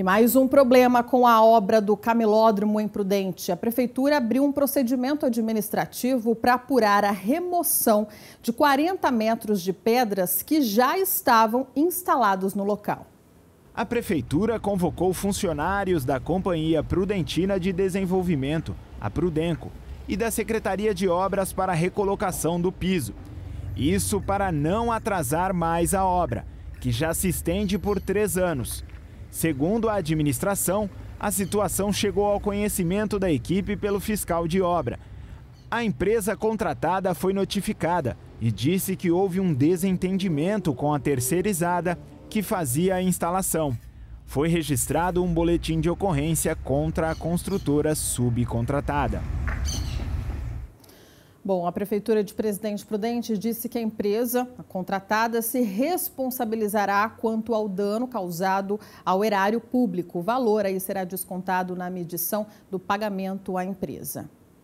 E mais um problema com a obra do Camilódromo em Prudente. A Prefeitura abriu um procedimento administrativo para apurar a remoção de 40 metros de pedras que já estavam instalados no local. A Prefeitura convocou funcionários da Companhia Prudentina de Desenvolvimento, a Prudenco, e da Secretaria de Obras para a recolocação do piso. Isso para não atrasar mais a obra, que já se estende por três anos Segundo a administração, a situação chegou ao conhecimento da equipe pelo fiscal de obra. A empresa contratada foi notificada e disse que houve um desentendimento com a terceirizada que fazia a instalação. Foi registrado um boletim de ocorrência contra a construtora subcontratada. Bom, a Prefeitura de Presidente Prudente disse que a empresa a contratada se responsabilizará quanto ao dano causado ao erário público. O valor aí será descontado na medição do pagamento à empresa.